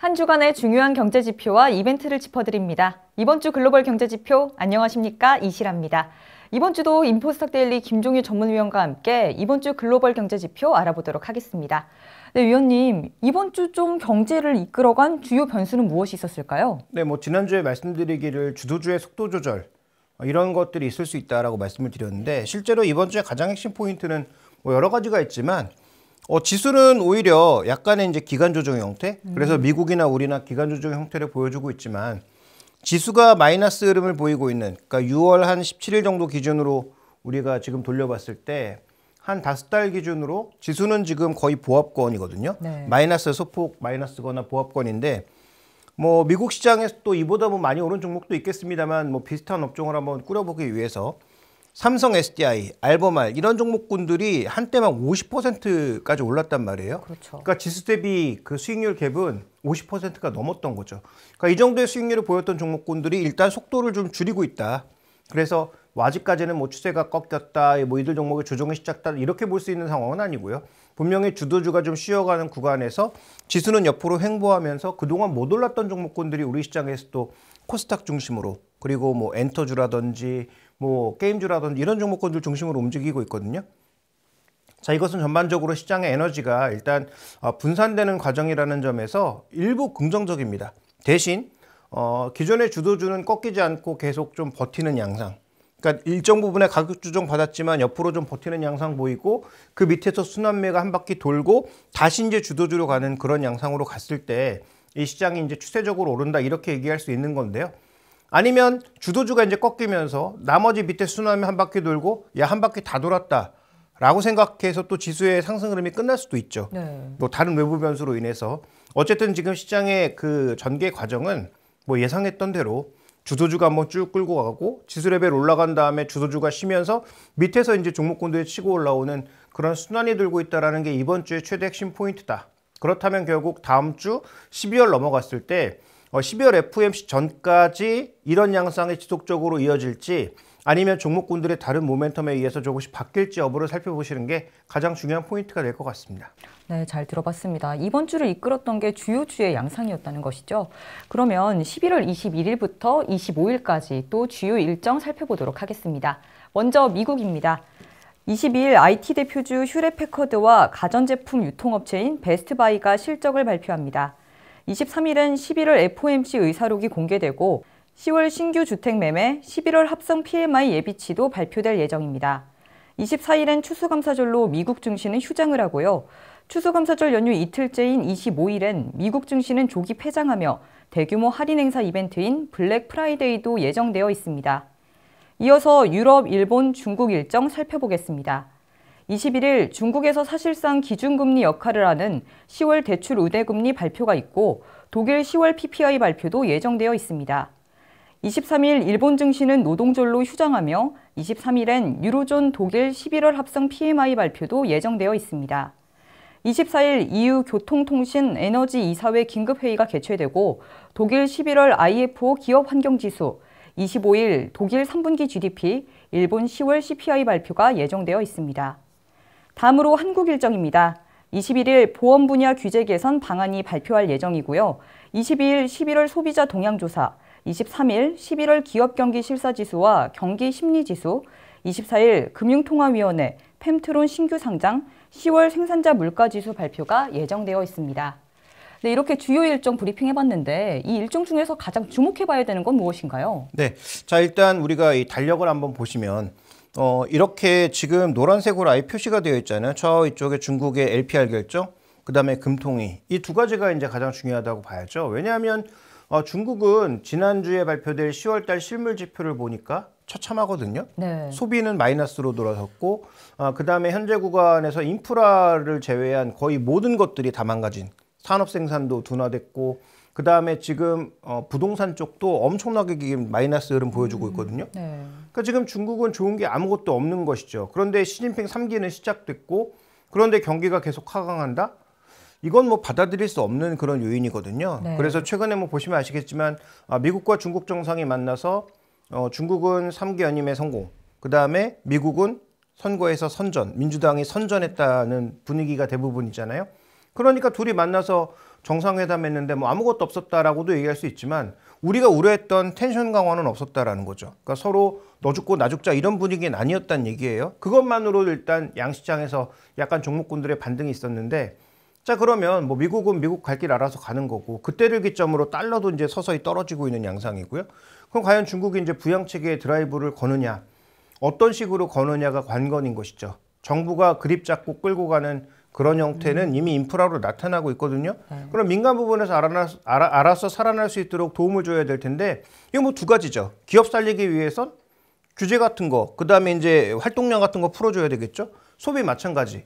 한 주간의 중요한 경제 지표와 이벤트를 짚어드립니다. 이번 주 글로벌 경제 지표 안녕하십니까 이실합니다. 이번 주도 인포스탁 데일리 김종유 전문위원과 함께 이번 주 글로벌 경제 지표 알아보도록 하겠습니다. 네, 위원님, 이번 주 좀 경제를 이끌어간 주요 변수는 무엇이 있었을까요? 네, 뭐 지난주에 말씀드리기를 주도주의 속도 조절 뭐 이런 것들이 있을 수 있다라고 말씀을 드렸는데 실제로 이번 주에 가장 핵심 포인트는 뭐 여러 가지가 있지만 어, 지수는 오히려 약간의 이제 기간 조정 형태. 음. 그래서 미국이나 우리나 기간 조정 형태를 보여주고 있지만 지수가 마이너스 흐름을 보이고 있는 그러니까 6월 한 17일 정도 기준으로 우리가 지금 돌려봤을 때 한 다섯 달 기준으로 지수는 지금 거의 보합권이거든요. 네. 마이너스 소폭 마이너스거나 보합권인데 뭐 미국 시장에서 또 이보다 뭐 많이 오른 종목도 있겠습니다만 뭐 비슷한 업종을 한번 꾸려보기 위해서 삼성 SDI, 알버말 이런 종목군들이 한때만 50%까지 올랐단 말이에요. 그렇죠. 그러니까 지수 대비 그 수익률 갭은 50%가 넘었던 거죠. 그러니까 이 정도의 수익률을 보였던 종목군들이 일단 속도를 좀 줄이고 있다. 그래서 와지까지는 뭐 추세가 꺾였다, 뭐 이들 종목의 조정이 시작다 이렇게 볼 수 있는 상황은 아니고요. 분명히 주도주가 좀 쉬어가는 구간에서 지수는 옆으로 횡보하면서 그동안 못 올랐던 종목군들이 우리 시장에서 또 코스닥 중심으로 그리고 뭐 엔터주라든지 뭐 게임주라든지 이런 종목권들 중심으로 움직이고 있거든요. 자, 이것은 전반적으로 시장의 에너지가 일단 어, 분산되는 과정이라는 점에서 일부 긍정적입니다. 대신 어, 기존의 주도주는 꺾이지 않고 계속 좀 버티는 양상. 그러니까 일정 부분의 가격 조정 받았지만 옆으로 좀 버티는 양상 보이고 그 밑에서 순환매가 한 바퀴 돌고 다시 이제 주도주로 가는 그런 양상으로 갔을 때 이 시장이 이제 추세적으로 오른다 이렇게 얘기할 수 있는 건데요. 아니면 주도주가 이제 꺾이면서 나머지 밑에 순환이 한 바퀴 돌고 야 한 바퀴 다 돌았다 라고 생각해서 또 지수의 상승 흐름이 끝날 수도 있죠. 네. 또 다른 외부 변수로 인해서 어쨌든 지금 시장의 그 전개 과정은 뭐 예상했던 대로 주도주가 한번 쭉 끌고 가고 지수 레벨 올라간 다음에 주도주가 쉬면서 밑에서 이제 종목군들이 치고 올라오는 그런 순환이 돌고 있다라게 이번 주의 최대 핵심 포인트다. 그렇다면 결국 다음 주 12월 넘어갔을 때 12월 f m c 전까지 이런 양상이 지속적으로 이어질지 아니면 종목군들의 다른 모멘텀에 의해서 조금씩 바뀔지 여부를 살펴보시는 게 가장 중요한 포인트가 될 것 같습니다. 네, 잘 들어봤습니다. 이번 주를 이끌었던 게 주요주의 양상이었다는 것이죠. 그러면 11월 21일부터 25일까지 또 주요 일정 살펴보도록 하겠습니다. 먼저 미국입니다. 22일 IT 대표주 휴레패커드와 가전제품 유통업체인 베스트바이가 실적을 발표합니다. 23일은 11월 FOMC 의사록이 공개되고 10월 신규 주택 매매, 11월 합성 PMI 예비치도 발표될 예정입니다. 24일엔 추수감사절로 미국 증시는 휴장을 하고요. 추수감사절 연휴 이틀째인 25일엔 미국 증시는 조기 폐장하며 대규모 할인 행사 이벤트인 블랙 프라이데이도 예정되어 있습니다. 이어서 유럽, 일본, 중국 일정 살펴보겠습니다. 21일 중국에서 사실상 기준금리 역할을 하는 10월 대출 우대금리 발표가 있고 독일 10월 PPI 발표도 예정되어 있습니다. 23일 일본 증시는 노동절로 휴장하며 23일엔 유로존 독일 11월 합성 PMI 발표도 예정되어 있습니다. 24일 EU 교통통신 에너지 이사회 긴급회의가 개최되고 독일 11월 IFO 기업 환경지수, 25일 독일 3분기 GDP, 일본 10월 CPI 발표가 예정되어 있습니다. 다음으로 한국 일정입니다. 21일 보험 분야 규제 개선 방안이 발표할 예정이고요. 22일 11월 소비자 동향조사, 23일 11월 기업 경기 실사지수와 경기 심리지수, 24일 금융통화위원회, 펨트론 신규 상장, 10월 생산자 물가지수 발표가 예정되어 있습니다. 네, 이렇게 주요 일정 브리핑 해봤는데 이 일정 중에서 가장 주목해봐야 되는 건 무엇인가요? 네, 자 일단 우리가 이 달력을 한번 보시면 어, 이렇게 지금 노란색으로 아예 표시가 되어 있잖아요. 저 이쪽에 중국의 LPR 결정, 그 다음에 금통위. 이 두 가지가 이제 가장 중요하다고 봐야죠. 왜냐하면 어, 중국은 지난주에 발표될 10월달 실물 지표를 보니까 처참하거든요. 네. 소비는 마이너스로 돌아섰고, 어, 그 다음에 현재 구간에서 인프라를 제외한 거의 모든 것들이 다 망가진 산업 생산도 둔화됐고, 그 다음에 지금 어, 부동산 쪽도 엄청나게 지금 마이너스 흐름 보여주고 음. 있거든요. 네. 그러니까 지금 중국은 좋은 게 아무것도 없는 것이죠. 그런데 시진핑 3기는 시작됐고 그런데 경기가 계속 하강한다? 이건 뭐 받아들일 수 없는 그런 요인이거든요. 네. 그래서 최근에 뭐 보시면 아시겠지만 아, 미국과 중국 정상이 만나서 어, 중국은 3기 연임에 성공. 그 다음에 미국은 선거에서 선전, 민주당이 선전했다는 분위기가 대부분이잖아요. 그러니까 둘이 만나서 정상회담 했는데 뭐 아무것도 없었다라고도 얘기할 수 있지만 우리가 우려했던 텐션 강화는 없었다라는 거죠. 그러니까 서로 너 죽고 나 죽자 이런 분위기는 아니었단 얘기예요. 그것만으로 일단 양 시장에서 약간 종목군들의 반등이 있었는데 자 그러면 뭐 미국은 미국 갈 길 알아서 가는 거고 그때를 기점으로 달러도 이제 서서히 떨어지고 있는 양상이고요. 그럼 과연 중국이 이제 부양체계의 드라이브를 거느냐 어떤 식으로 거느냐가 관건인 것이죠. 정부가 그립 잡고 끌고 가는 그런 형태는 음. 이미 인프라로 나타나고 있거든요. 네. 그럼 민간 부분에서 알아나, 알아, 알아서 살아날 수 있도록 도움을 줘야 될 텐데 이거 뭐 두 가지죠. 기업 살리기 위해선 규제 같은 거, 그 다음에 이제 활동량 같은 거 풀어줘야 되겠죠. 소비 마찬가지.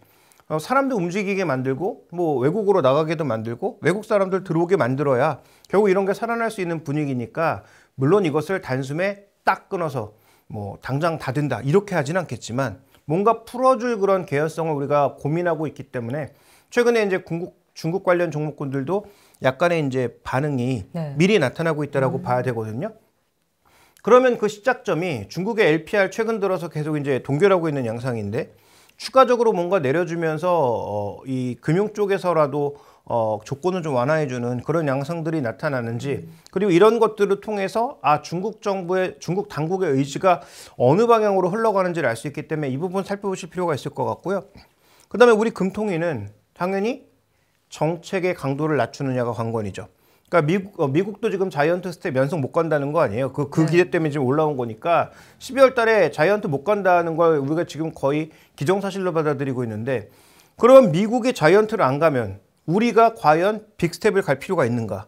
어, 사람들 움직이게 만들고 뭐 외국으로 나가게도 만들고 외국 사람들 들어오게 만들어야 결국 이런 게 살아날 수 있는 분위기니까 물론 이것을 단숨에 딱 끊어서 뭐 당장 다 된다 이렇게 하진 않겠지만 뭔가 풀어줄 그런 개연성을 우리가 고민하고 있기 때문에 최근에 이제 궁국 중국 관련 종목군들도 약간의 이제 반응이 네. 미리 나타나고 있다라고 음. 봐야 되거든요. 그러면 그 시작점이 중국의 LPR 최근 들어서 계속 이제 동결하고 있는 양상인데 추가적으로 뭔가 내려주면서 어, 이 금융 쪽에서라도 어, 조건을 좀 완화해주는 그런 양상들이 나타나는지 그리고 이런 것들을 통해서 아 중국 정부의 중국 당국의 의지가 어느 방향으로 흘러가는지를 알 수 있기 때문에 이 부분 살펴보실 필요가 있을 것 같고요. 그 다음에 우리 금통위는 당연히 정책의 강도를 낮추느냐가 관건이죠. 그러니까 미국, 어, 미국도 지금 자이언트 스텝 연속 못 간다는 거 아니에요? 그, 그 네. 기대 때문에 지금 올라온 거니까 12월 달에 자이언트 못 간다는 걸 우리가 지금 거의 기정사실로 받아들이고 있는데 그럼 미국이 자이언트를 안 가면 우리가 과연 빅스텝을 갈 필요가 있는가?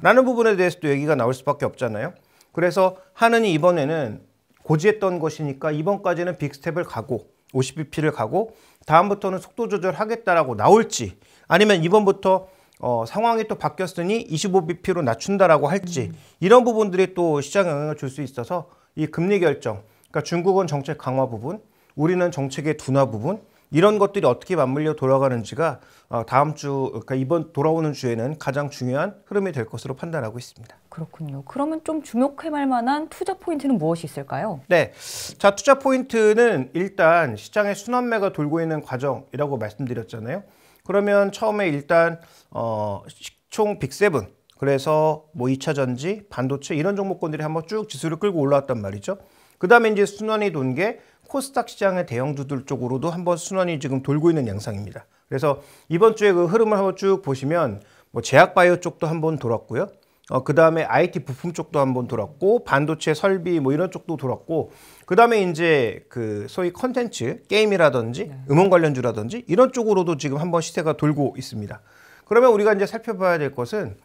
라는 부분에 대해서도 얘기가 나올 수밖에 없잖아요. 그래서 하느니 이번에는 고지했던 것이니까 이번까지는 빅스텝을 가고 5 0 b p 를 가고 다음부터는 속도 조절하겠다라고 나올지 아니면 이번부터 어, 상황이 또 바뀌었으니 25bp로 낮춘다라고 할지 음. 이런 부분들이 또 시장 영향을 줄 수 있어서 이 금리 결정, 그러니까 중국은 정책 강화 부분, 우리는 정책의 둔화 부분 이런 것들이 어떻게 맞물려 돌아가는지가 어, 다음 주, 그러니까 이번 돌아오는 주에는 가장 중요한 흐름이 될 것으로 판단하고 있습니다. 그렇군요. 그러면 좀 주목해볼 만한 투자 포인트는 무엇이 있을까요? 네, 자 투자 포인트는 일단 시장의 순환매가 돌고 있는 과정이라고 말씀드렸잖아요. 그러면 처음에 일단 어, 식총 빅세븐 그래서 뭐 2차전지, 반도체 이런 종목권들이 한번 쭉 지수를 끌고 올라왔단 말이죠. 그 다음에 이제 순환이 돈 게 코스닥 시장의 대형주들 쪽으로도 한번 순환이 지금 돌고 있는 양상입니다. 그래서 이번 주에 그 흐름을 한번 쭉 보시면 뭐 제약바이오 쪽도 한번 돌았고요. 어, 그 다음에 IT 부품 쪽도 한번 돌았고 반도체 설비 뭐 이런 쪽도 돌았고 그 다음에 이제 그 소위 컨텐츠 게임이라든지 네. 음원 관련주라든지 이런 쪽으로도 지금 한번 시세가 돌고 있습니다. 그러면 우리가 이제 살펴봐야 될 것은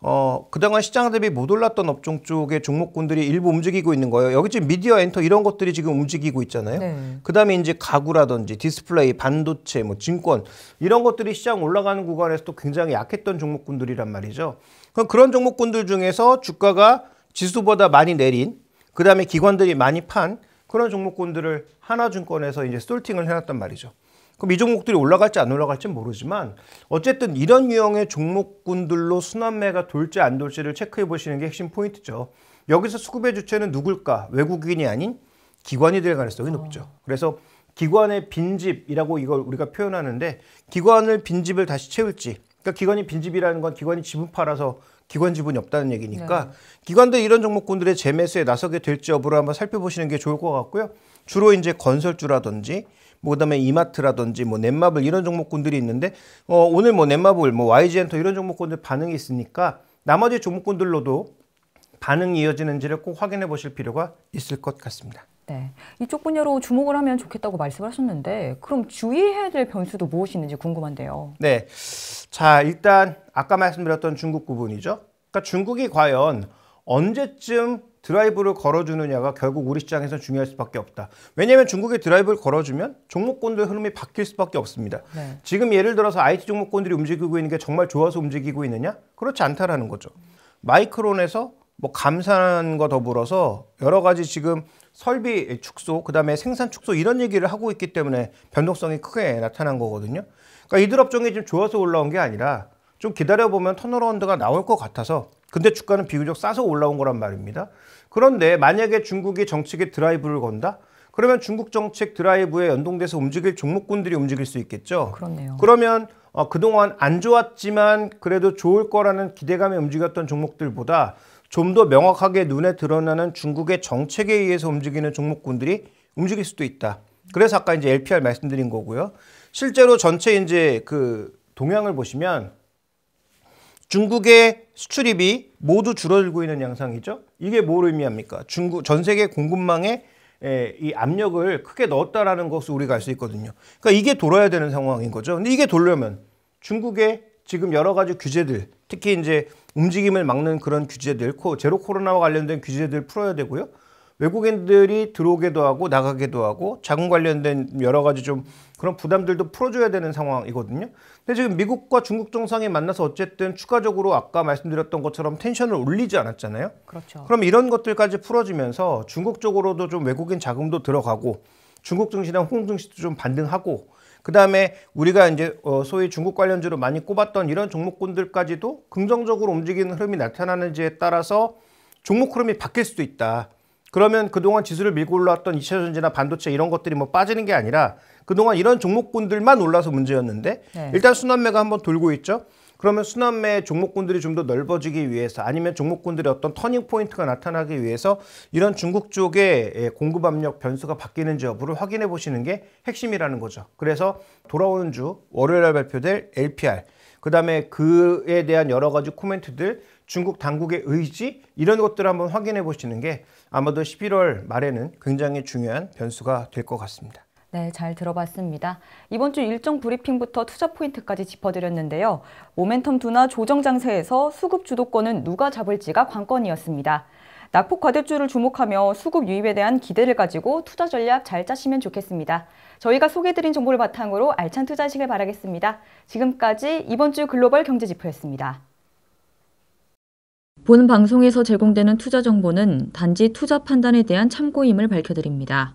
어, 그동안 시장 대비 못 올랐던 업종 쪽의 종목군들이 일부 움직이고 있는 거예요. 여기 지금 미디어 엔터 이런 것들이 지금 움직이고 있잖아요. 네. 그 다음에 이제 가구라든지 디스플레이, 반도체, 뭐 증권 이런 것들이 시장 올라가는 구간에서도 굉장히 약했던 종목군들이란 말이죠. 그럼 그런 종목군들 중에서 주가가 지수보다 많이 내린 그 다음에 기관들이 많이 판 그런 종목군들을 하나증권에서 이제 솔팅을 해놨단 말이죠. 그럼 이 종목들이 올라갈지 안올라갈지 모르지만 어쨌든 이런 유형의 종목군들로 순환매가 돌지 안 돌지를 체크해 보시는 게 핵심 포인트죠. 여기서 수급의 주체는 누굴까? 외국인이 아닌 기관이 될 가능성이 높죠. 어. 그래서 기관의 빈집이라고 이걸 우리가 표현하는데 기관을 빈집을 다시 채울지 그러니까 기관이 빈집이라는 건 기관이 지분 팔아서 기관 지분이 없다는 얘기니까 네. 기관도 이런 종목군들의 재매수에 나서게 될지 여부를 한번 살펴보시는 게 좋을 것 같고요. 주로 이제 건설주라든지 뭐 그다음에 이마트라든지 뭐 넷마블 이런 종목군들이 있는데 어 오늘 뭐 넷마블 뭐 YG엔터 이런 종목군들 반응이 있으니까 나머지 종목군들로도 반응이 이어지는지를 꼭 확인해 보실 필요가 있을 것 같습니다. 네. 이쪽 분야로 주목을 하면 좋겠다고 말씀을 하셨는데 그럼 주의해야 될 변수도 무엇이 있는지 궁금한데요. 네. 자, 일단 아까 말씀드렸던 중국 부분이죠. 그러니까 중국이 과연 언제쯤 드라이브를 걸어주느냐가 결국 우리 시장에서 중요할 수밖에 없다. 왜냐하면 중국이 드라이브를 걸어주면 종목권들의 흐름이 바뀔 수밖에 없습니다. 네. 지금 예를 들어서 IT 종목권들이 움직이고 있는 게 정말 좋아서 움직이고 있느냐? 그렇지 않다라는 거죠. 마이크론에서 뭐 감산과 더불어서 여러 가지 지금 설비 축소, 그다음에 생산 축소 이런 얘기를 하고 있기 때문에 변동성이 크게 나타난 거거든요. 그러니까 이들 업종이 좀 좋아서 올라온 게 아니라 좀 기다려 보면 터널라운드가 나올 것 같아서 근데 주가는 비교적 싸서 올라온 거란 말입니다. 그런데 만약에 중국이 정책의 드라이브를 건다? 그러면 중국 정책 드라이브에 연동돼서 움직일 종목군들이 움직일 수 있겠죠. 그렇네요. 그러면 어, 그동안 안 좋았지만 그래도 좋을 거라는 기대감에 움직였던 종목들보다 좀더 명확하게 눈에 드러나는 중국의 정책에 의해서 움직이는 종목군들이 움직일 수도 있다. 그래서 아까 이제 LPR 말씀드린 거고요. 실제로 전체 이제 그 동향을 보시면 중국의 수출입이 모두 줄어들고 있는 양상이죠. 이게 뭘 의미합니까? 중국 전 세계 공급망에 에, 이 압력을 크게 넣었다라는 것을 우리가 알 수 있거든요. 그러니까 이게 돌아야 되는 상황인 거죠. 근데 이게 돌려면 중국의 지금 여러 가지 규제들 특히 이제 움직임을 막는 그런 규제들, 제로 코로나와 관련된 규제들 풀어야 되고요. 외국인들이 들어오게도 하고 나가게도 하고 자금 관련된 여러 가지 좀 그런 부담들도 풀어줘야 되는 상황이거든요. 근데 지금 미국과 중국 정상이 만나서 어쨌든 추가적으로 아까 말씀드렸던 것처럼 텐션을 올리지 않았잖아요. 그렇죠. 그럼 이런 것들까지 풀어지면서 중국 쪽으로도 좀 외국인 자금도 들어가고 중국 증시나 홍콩 증시도 좀 반등하고 그 다음에 우리가 이제 어, 소위 중국 관련주로 많이 꼽았던 이런 종목군들까지도 긍정적으로 움직이는 흐름이 나타나는지에 따라서 종목 흐름이 바뀔 수도 있다. 그러면 그동안 지수를 밀고 올라왔던 2차 전지나 반도체 이런 것들이 뭐 빠지는 게 아니라 그동안 이런 종목군들만 올라서 문제였는데 네. 일단 순환매가 한번 돌고 있죠. 그러면 수남매 종목군들이 좀 더 넓어지기 위해서 아니면 종목군들의 어떤 터닝 포인트가 나타나기 위해서 이런 중국 쪽의 예, 공급 압력 변수가 바뀌는지 여부를 확인해 보시는 게 핵심이라는 거죠. 그래서 돌아오는 주 월요일 날 발표될 LPR 그 다음에 그에 대한 여러 가지 코멘트들 중국 당국의 의지 이런 것들을 한번 확인해 보시는 게 아마도 11월 말에는 굉장히 중요한 변수가 될 것 같습니다. 네, 잘 들어봤습니다. 이번 주 일정 브리핑부터 투자 포인트까지 짚어드렸는데요. 모멘텀 두나 조정 장세에서 수급 주도권은 누가 잡을지가 관건이었습니다. 낙폭 과대주를 주목하며 수급 유입에 대한 기대를 가지고 투자 전략 잘 짜시면 좋겠습니다. 저희가 소개해드린 정보를 바탕으로 알찬 투자하시길 바라겠습니다. 지금까지 이번 주 글로벌 경제지표였습니다. 본 방송에서 제공되는 투자 정보는 단지 투자 판단에 대한 참고임을 밝혀드립니다.